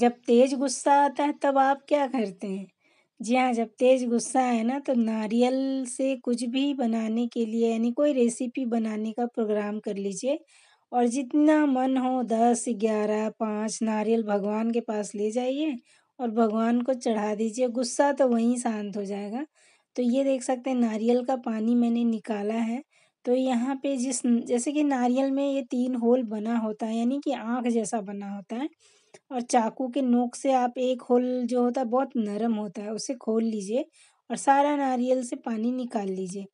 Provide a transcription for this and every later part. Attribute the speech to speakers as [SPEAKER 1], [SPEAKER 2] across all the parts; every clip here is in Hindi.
[SPEAKER 1] जब तेज़ गुस्सा आता है तब आप क्या करते हैं जी हाँ जब तेज़ गुस्सा है ना तो नारियल से कुछ भी बनाने के लिए यानी कोई रेसिपी बनाने का प्रोग्राम कर लीजिए और जितना मन हो दस ग्यारह पाँच नारियल भगवान के पास ले जाइए और भगवान को चढ़ा दीजिए गुस्सा तो वहीं शांत हो जाएगा तो ये देख सकते हैं नारियल का पानी मैंने निकाला है तो यहाँ पे जिस जैसे कि नारियल में ये तीन होल बना होता है यानी कि आँख जैसा बना होता है और चाकू के नोक से आप एक होल जो होता है बहुत नरम होता है उसे खोल लीजिए और सारा नारियल से पानी निकाल लीजिए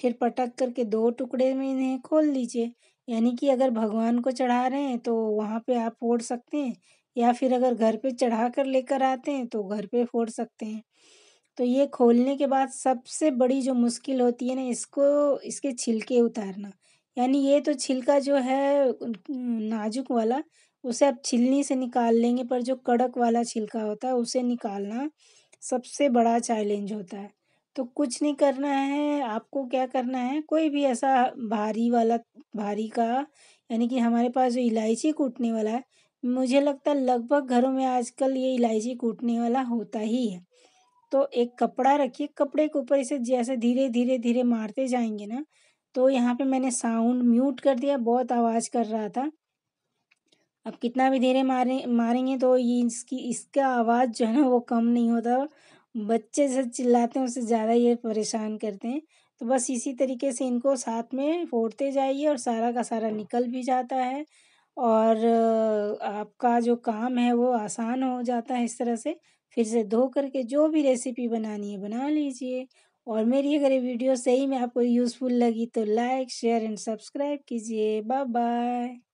[SPEAKER 1] फिर पटक करके दो टुकड़े में इन्हें खोल लीजिए यानी कि अगर भगवान को चढ़ा रहे हैं तो वहाँ पे आप फोड़ सकते हैं या फिर अगर घर पे चढ़ा कर लेकर आते हैं तो घर पे फोड़ सकते हैं तो ये खोलने के बाद सबसे बड़ी जो मुश्किल होती है ना इसको इसके छिलके उतारना यानी ये तो छिलका जो है नाजुक वाला उसे आप छिलनी से निकाल लेंगे पर जो कड़क वाला छिलका होता है उसे निकालना सबसे बड़ा चैलेंज होता है तो कुछ नहीं करना है आपको क्या करना है कोई भी ऐसा भारी वाला भारी का यानी कि हमारे पास जो इलायची कूटने वाला है मुझे लगता है लगभग घरों में आजकल ये इलायची कूटने वाला होता ही है तो एक कपड़ा रखिए कपड़े के ऊपर इसे जैसे धीरे धीरे धीरे मारते जाएंगे ना तो यहाँ पे मैंने साउंड म्यूट कर दिया बहुत आवाज़ कर रहा था अब कितना भी धीरे मारे मारेंगे तो ये इसकी इसका आवाज़ जो है ना वो कम नहीं होता बच्चे जैसे चिल्लाते हैं उससे ज़्यादा ये परेशान करते हैं तो बस इसी तरीके से इनको साथ में फोड़ते जाइए और सारा का सारा निकल भी जाता है और आपका जो काम है वो आसान हो जाता है इस तरह से फिर से धो करके जो भी रेसिपी बनानी है बना लीजिए और मेरी अगर ये वीडियो सही में आपको यूज़फुल लगी तो लाइक शेयर एंड सब्सक्राइब कीजिए बाय बाय